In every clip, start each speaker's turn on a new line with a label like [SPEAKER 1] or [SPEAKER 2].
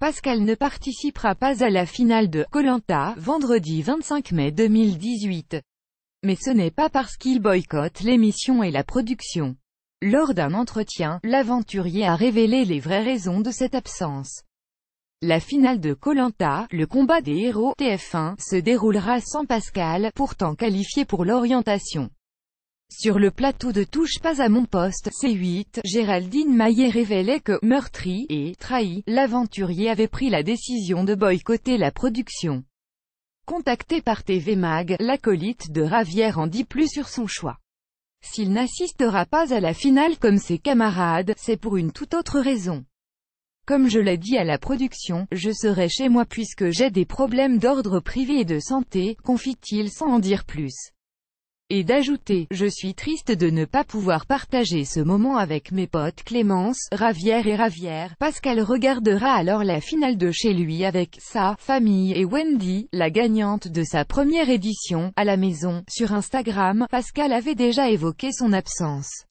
[SPEAKER 1] Pascal ne participera pas à la finale de Colanta vendredi 25 mai 2018. Mais ce n'est pas parce qu'il boycotte l'émission et la production. Lors d'un entretien, l'aventurier a révélé les vraies raisons de cette absence. La finale de Colanta, le combat des héros TF1, se déroulera sans Pascal, pourtant qualifié pour l'orientation. Sur le plateau de Touche pas à mon poste, C8, Géraldine Maillet révélait que, meurtri et trahi, l'aventurier avait pris la décision de boycotter la production. Contacté par TV Mag, l'acolyte de Ravière en dit plus sur son choix. S'il n'assistera pas à la finale comme ses camarades, c'est pour une toute autre raison. Comme je l'ai dit à la production, je serai chez moi puisque j'ai des problèmes d'ordre privé et de santé, confie-t-il sans en dire plus et d'ajouter « Je suis triste de ne pas pouvoir partager ce moment avec mes potes Clémence, Ravière et Ravière ». Pascal regardera alors la finale de chez lui avec sa famille et Wendy, la gagnante de sa première édition, à la maison. Sur Instagram, Pascal avait déjà évoqué son absence.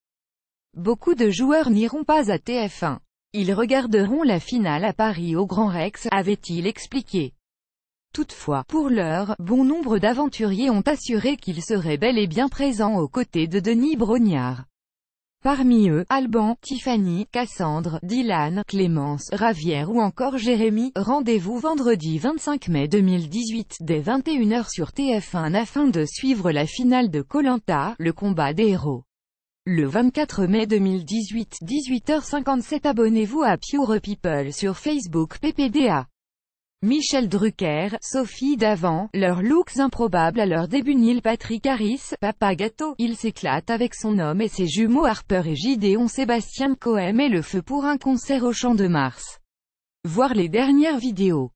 [SPEAKER 1] Beaucoup de joueurs n'iront pas à TF1. Ils regarderont la finale à Paris au Grand Rex, avait-il expliqué. Toutefois, pour l'heure, bon nombre d'aventuriers ont assuré qu'ils seraient bel et bien présents aux côtés de Denis Brognard. Parmi eux, Alban, Tiffany, Cassandre, Dylan, Clémence, Ravière ou encore Jérémy, rendez-vous vendredi 25 mai 2018 dès 21h sur TF1 afin de suivre la finale de Colanta, le combat des héros. Le 24 mai 2018, 18h57 abonnez-vous à Pure People sur Facebook PPDA. Michel Drucker, Sophie Davant, leurs looks improbables à leur début Neil Patrick Harris, Papa Gâteau, il s'éclate avec son homme et ses jumeaux Harper et Gideon Sébastien Cohen et le feu pour un concert au Champ de Mars. Voir les dernières vidéos.